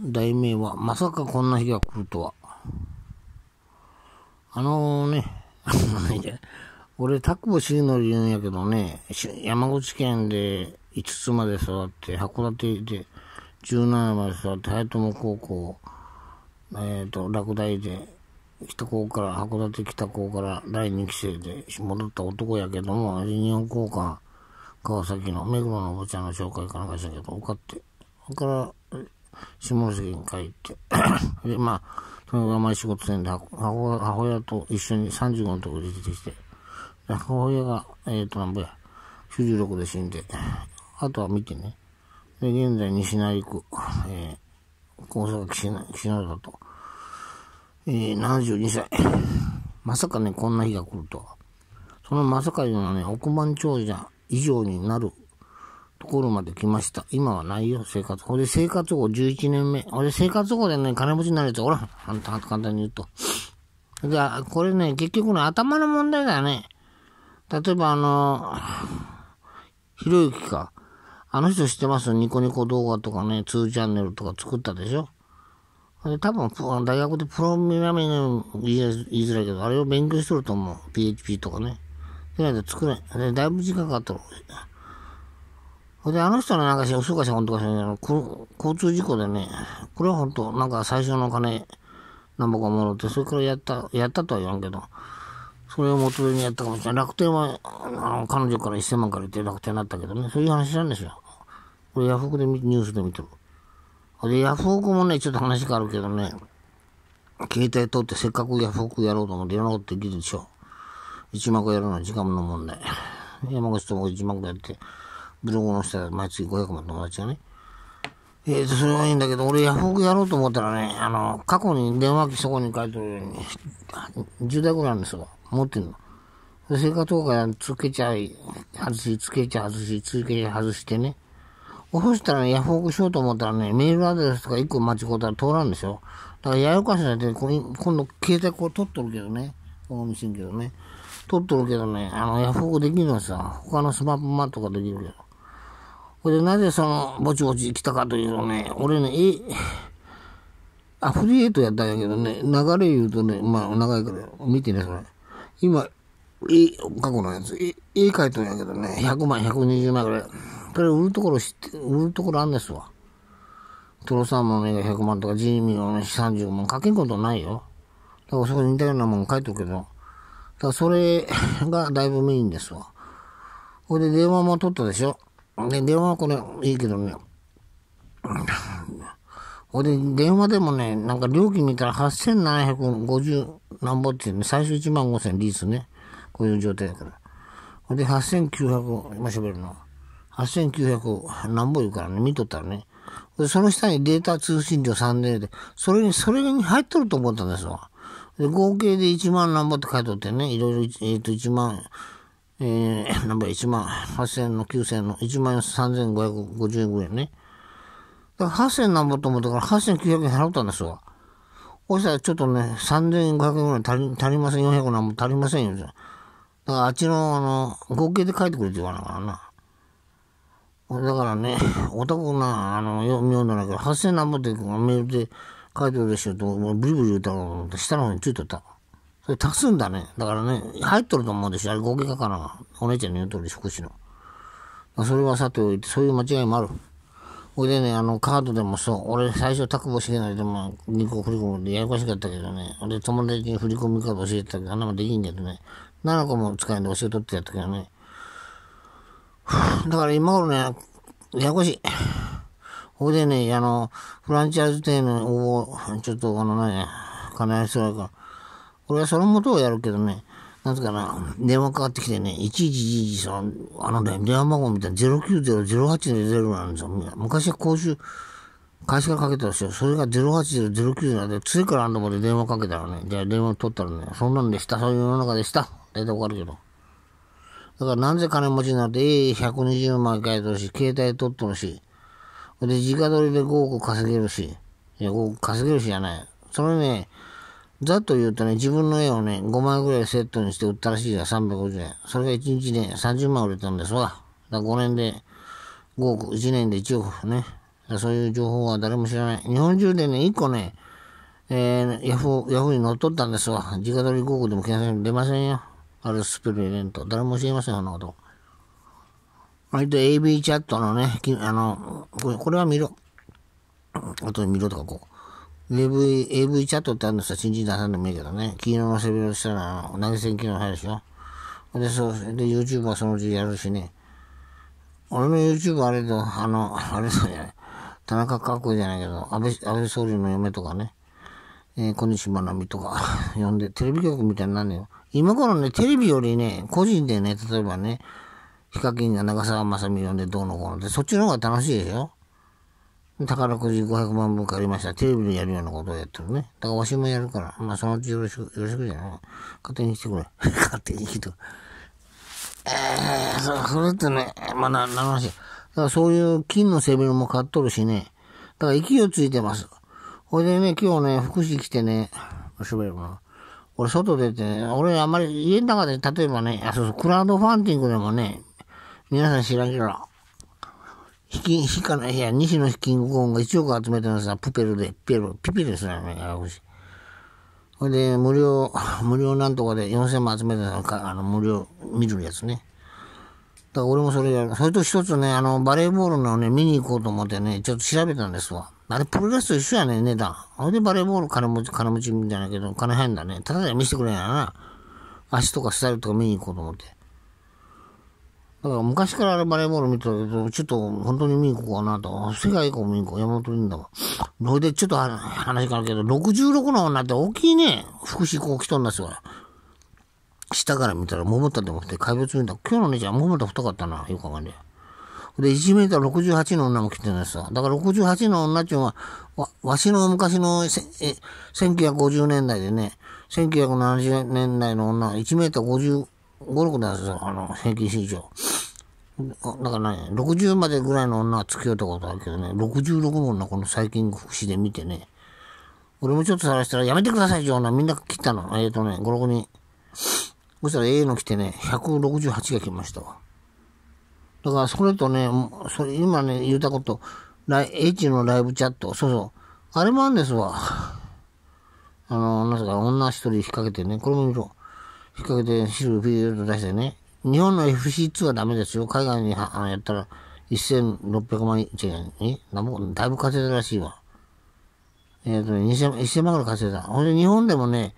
題名は、まさかこんな日が来るとは。あのね、あのね、俺、田久保重則言うんやけどね、山口県で5つまで育って、函館で17まで育って、早友高校、えっ、ー、と、落第で、北高から、函館北高から第2期生で戻った男やけども、日本高官、川崎の目黒のおばちゃんの紹介かなんかしたけど、受かって、それから、下関に帰って で、まあ、そのかく甘い仕事せんで、母親と一緒に35のところで出てきて、母親が、えっ、ー、と、なんぼや、96で死んで、あとは見てね。で、現在、西成区、えー、大阪岸の、田と、えー、72歳。まさかね、こんな日が来るとは。そのまさかいうのはね、億万長者以上になるところまで来ました。今はないよ、生活保護。で、生活保護11年目。俺、生活保護でね、金持ちになるやつほら簡単、に言うと。じゃあ、これね、結局の頭の問題だよね。例えばあのひろゆきか。あの人知ってますニコニコ動画とかね、2チャンネルとか作ったでしょで多分、大学でプログラミング言いづらいけど、あれを勉強しとると思う。PHP とかね。でないと作れん。だいぶ時間かかっとる。ほんで、あの人のなんか、嘘かし本当かしら、交通事故でね、これは本当、なんか最初の金、なんぼかもろって、それからやった、やったとは言わんけど、それを元手にやったかもしれない。楽天は、あの、彼女から1000万言って楽天になったけどね、そういう話なんですよ。これヤフオクでニュースで見てる。で、ヤフオクもね、ちょっと話があるけどね、携帯取ってせっかくヤフオクやろうと思っていろんなことできるでしょ。1万個やるのは時間の問題。山口とも1万個やって、ブログの人は毎月500万友達がね。えー、と、それはいいんだけど、俺ヤフオクやろうと思ったらね、あの、過去に電話機そこに書いてるように、10台ぐらいあるんですよ。持ってんの。生活保護かつけちゃい、外し、つけちゃ外し、つけちゃ外してね。そしたら、ね、ヤフオクしようと思ったらね、メールアドレスとか1個間違ったら通らんでしょ。だからややこしなって、今度携帯こう取っとるけどね。大見せけどね。取っとるけどね、あの、ヤフオクできるのさ、他のスマプマとかできるけど。これでなぜその、ぼちぼち来たかというとね、俺ね、え、アフリエイトやったんやけどね、流れ言うとね、まあ長いから見てね、それ。今、え、過去のやつ、え、絵描いとんやけどね、100万、120万ぐらい。それ売るところ知って、売るところあんですわ。トロサーモンの絵が100万とか、ジーミーの絵30万、描けんことないよ。だからそこに似たようなもん書いとくけど、だからそれがだいぶメインですわ。これで電話も取ったでしょ。で、電話はこれ、いいけどね。ほで、電話でもね、なんか料金見たら8750何ぼっていうね、最初1万5000リースね。こういう状態だから。ほで、8900、今喋るの。8900何ぼ言うからね、見とったらね。で、その下にデータ通信料3年で、それに、それに入っとると思ったんですわ。で、合計で1万何ぼって書いとってね、いろいろ、えっ、ー、と、1万、えー、な んば1万8000の9000の1万3550円ぐらいね。だから8000なんぼと思ったから8900円払ったんですわ。そしたらちょっとね、3500円ぐらい足り足りません、400なんぼ足りませんよ。だからあっちの、あの、合計で書いてくれって言わなからな。だからね、おたくな、あの、妙ないけど、8000なんぼってメールで書いてるでしょと、ブリブリ言うたら、下の方についとった。で、足すんだね。だからね、入っとると思うでしょ。あれ合計かかな。お姉ちゃんの言う通り、福祉の。まあ、それはさておいて、そういう間違いもある。ほいでね、あの、カードでもそう、俺最初、タクしてないで、まあ、2個振り込むでややこしかったけどね、俺友達に振り込みカード教えてたけど、あんなもできんけどね、7個も使えんで教えとってやったけどね。だから今頃ね、ややこしい。ほいでね、あの、フランチャイズ店の応募、ちょっとあのね、金やりそうやから、俺はその元とをやるけどね、なんつうかな、電話かかってきてね、1111その、あの、ね、電話番号みたいな090008で出るなんですよ。昔は公衆、会社からかけたんですよ。それが080009なんで、ついからあんたまで電話かけたらね、じゃあ電話取ったらね、そんなんでした、そういう世の中でした。大体わかるけど。だからなぜで金持ちになって、A120 万買えとるし、携帯取っとるし、で、自家取りで5億稼げるし、いや、5億稼げるしじゃない。それね、ざっと言うとね、自分の絵をね、5枚ぐらいセットにして売ったらしいじゃん、350円。それが1日で30万売れたんですわ。だ5年で5億、1年で1億ね。そういう情報は誰も知らない。日本中でね、1個ね、えー、ヤフー、ヤフーに乗っ取ったんですわ。直撮り広告でも検索出ませんよ。あるスプリレント。誰も知りません、そんなこと。割と AB チャットのね、あの、これは見ろ。あと見ろとかこう。AV、AV チャットってあるのさ、新人出さんでもいいけどね。黄色の背広したら、投げ銭機能入るでしょ。で、そう、で、YouTube はそのうちやるしね。俺の YouTube あれと、あの、あれだよね。田中角栄じゃないけど、安倍、安倍総理の嫁とかね。えー、小西真奈美とか呼んで、テレビ局みたいになんのよ。今頃ね、テレビよりね、個人でね、例えばね、ヒカキンが長澤まさみ呼んでどうのこうのって、そっちの方が楽しいでしょ宝くじ500万分借りました。テレビでやるようなことをやってるね。だからわしもやるから。まあそのうちよろしく、よろしくじゃない。勝手にしてくれ。勝手に来てくれ。えー、そそれってね、まあな、ならしい。だからそういう金の背びも買っとるしね。だから息をついてます。ほいでね、今日ね、福祉来てね、おしゃべりかな。俺外出てね、俺あんまり家の中で例えばね、あ、そうそう、クラウドファンディングでもね、皆さん知らんけど、ひき、ひかない、や、屋、西のひきんごんが1億集めてますな、プペルで、ピペル、ピピですね、ややこしい。ほいで、無料、無料なんとかで4000万集めてたか、あの、無料見るやつね。だから俺もそれやる。それと一つね、あの、バレーボールのね、見に行こうと思ってね、ちょっと調べたんですわ。あれ、プロレスと一緒やね、値段。ほいで、バレーボール金持ち、金持ちみたいだけど、金変だね。ただで見せてくれんやな。足とかスタイルとか見に行こうと思って。だから昔からあれバレーボール見てたけど、ちょっと本当に見に行こうかなと。世界以降見に行こう。山本リンダも。それでちょっと話変わるけど、66の女って大きいね、福祉こう来とんですわ。下から見たら桃田でも来て怪物見た。今日の姉ちゃん桃田太かったな、よくわかんない。で、1メーター68の女も来てるんですよ。だから68の女っていうのは、わ、わしの昔のせ、え、1950年代でね、1970年代の女は1メーター50、語力なんですよ、あの、平均身長。だからね、60までぐらいの女は付き合ったことあるけどね、66もな、この最近福祉で見てね、俺もちょっと探したら、やめてください、女、みんな切ったの。えっ、ー、とね、5、6人。そしたら A の来てね、168が来ましたわ。だから、それとね、それ今ね、言ったこと、H のライブチャット、そうそう、あれもあるんですわ。あの、なぜか、女一人引っ掛けてね、これも見ろ。比較でシルビデ出してね、日本の FC2 はダメですよ。海外にはあやったら1600万円、えんもだいぶ稼いだらしいわ。えっ、ー、と、ね、2000, 1000万ぐらい稼いだ。ほんで日本でもね、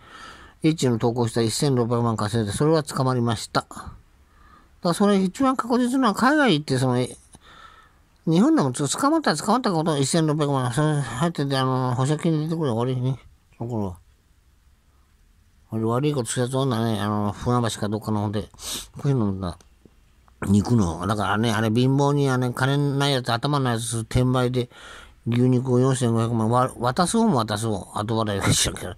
一中の投稿した1600万稼いで、それは捕まりました。だからそれ一番確実な海外行って、その、日本でも捕まったら捕まったこと1600万、それ入ってて、あの、保釈金出てくる、ば悪いね。ところ悪いことしやつなね、あの、船橋かどっかのほで、こういうのんだ。肉の、だからね、あれ貧乏に、あれ金ないやつ、頭ないやつ、転売で、牛肉を4500万、わ、渡すうも渡すう。後払いがしちゃうから。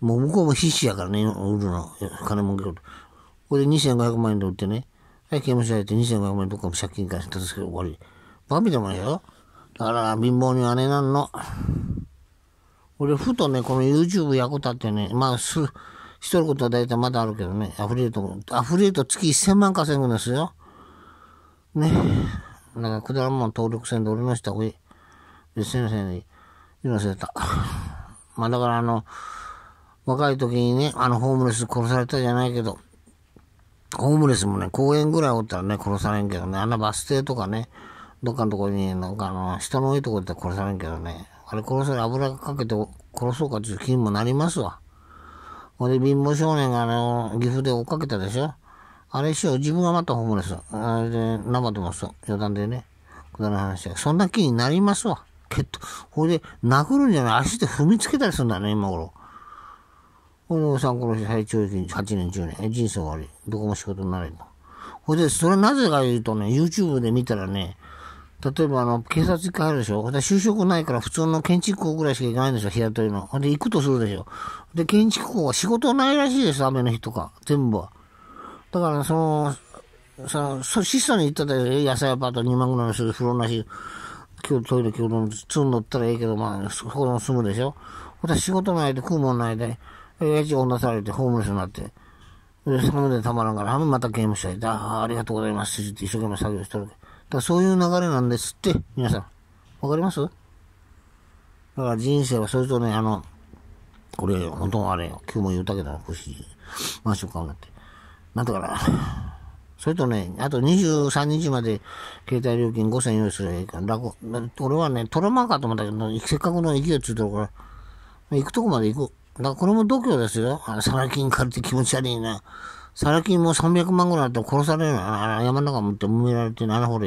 もう向こうも必死やからね、売るの、金儲ける。これで2500万円で売ってね、はい、刑務所入って2500万円どっかも借金かしたんですけど、終わり。バビでもないよ。だから、貧乏にはねなんの。俺、ふとね、この YouTube 役立ってね、まあ、す、一人ことは大体まだあるけどね、アフリエイト、アフリエイト月1000万稼ぐんですよ。ね。だから、くだらんもん登録せんで俺のした上。い先生に言わせた。まあ、だからあの、若い時にね、あの、ホームレス殺されたじゃないけど、ホームレスもね、公園ぐらいおったらね、殺されんけどね、あんなバス停とかね、どっかのところに、なんかあの、人の多いところで殺されんけどね、あれ殺せ油かけて殺そうかっていう気にもなりますわ。ほんで、貧乏少年があの、岐阜で追っかけたでしょ。あれしよう、自分がまたホームレス。あれで、生でもそう。余談でね。くだらない話そんな気になりますわ。けっと、ほいで、殴るんじゃない足で踏みつけたりするんだね、今頃。ほいで、おさん殺し最長期8年、10年。人生終わり。どこも仕事になれば。ほいで、それなぜか言うとね、YouTube で見たらね、例えばあの、警察一回るでしょで、就職ないから普通の建築校ぐらいしか行かないんですよ、日雇いの。で、行くとするでしょ。で、建築校は仕事ないらしいです、雨の日とか、全部は。だから、その、その、そ、質素に行ったで、野菜アパート2万ぐらいのする風呂なし、今日トイレ今日の積んどったらいいけど、まあ、そこの住むでしょ。ほら仕事ないで食うもんないで、家賃を出されてホームレスになって。で、そこまでたまらんから、あ、またゲームしとって、ああ、ありがとうございますって一生懸命作業しとる。だそういう流れなんですって、皆さん。わかりますだから人生は、それとね、あの、これ、本当あれよ。今日も言うたけど、欲しい。マンション買うなって。なんだから、それとね、あと23日まで携帯料金5000用意すればいいから、楽。俺はね、取れまんかと思ったけど、せっかくの勢いついてるから、行くとこまで行く。だからこれも度胸ですよ。あの、サラ金借りて気持ち悪いな。サラ金も300万ぐらいあったら殺されるな。あの山の中持って埋められて7ほど。